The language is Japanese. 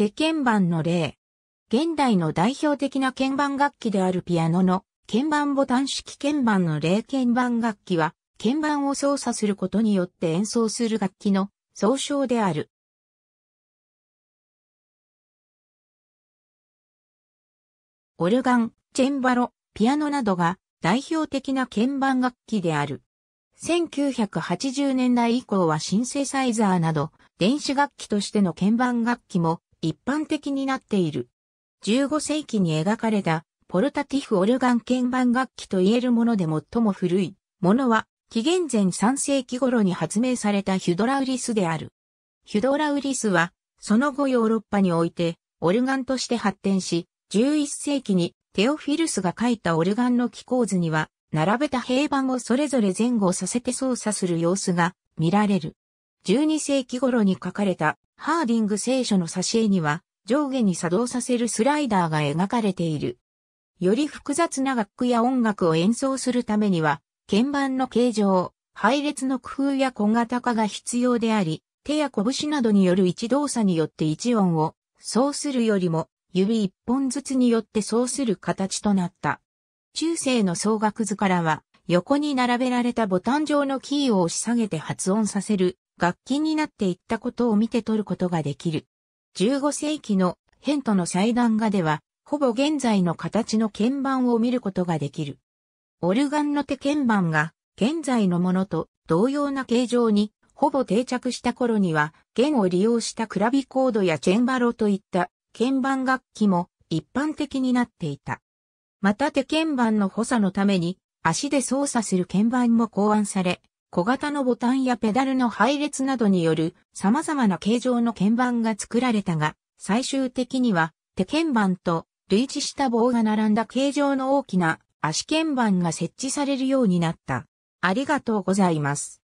手鍵盤の例。現代の代表的な鍵盤楽器であるピアノの鍵盤ボタン式鍵盤の例鍵盤楽器は、鍵盤を操作することによって演奏する楽器の総称である。オルガン、チェンバロ、ピアノなどが代表的な鍵盤楽器である。1980年代以降はシンセサイザーなど電子楽器としての鍵盤楽器も一般的になっている。15世紀に描かれたポルタティフオルガン鍵盤楽器と言えるもので最も古いものは紀元前3世紀頃に発明されたヒュドラウリスである。ヒュドラウリスはその後ヨーロッパにおいてオルガンとして発展し11世紀にテオフィルスが書いたオルガンの機構図には並べた平板をそれぞれ前後させて操作する様子が見られる。12世紀頃に書かれたハーディング聖書の挿絵には、上下に作動させるスライダーが描かれている。より複雑な楽器や音楽を演奏するためには、鍵盤の形状、配列の工夫や小型化が必要であり、手や拳などによる一動作によって一音を、そうするよりも、指一本ずつによってそうする形となった。中世の総楽図からは、横に並べられたボタン状のキーを押し下げて発音させる楽器になっていったことを見て取ることができる。15世紀のヘントの祭壇画では、ほぼ現在の形の鍵盤を見ることができる。オルガンの手鍵盤が現在のものと同様な形状にほぼ定着した頃には弦を利用したクラビコードやチェンバロといった鍵盤楽器も一般的になっていた。また手鍵盤の補佐のために足で操作する鍵盤も考案され、小型のボタンやペダルの配列などによる様々な形状の鍵盤が作られたが、最終的には手鍵盤と類似した棒が並んだ形状の大きな足鍵盤が設置されるようになった。ありがとうございます。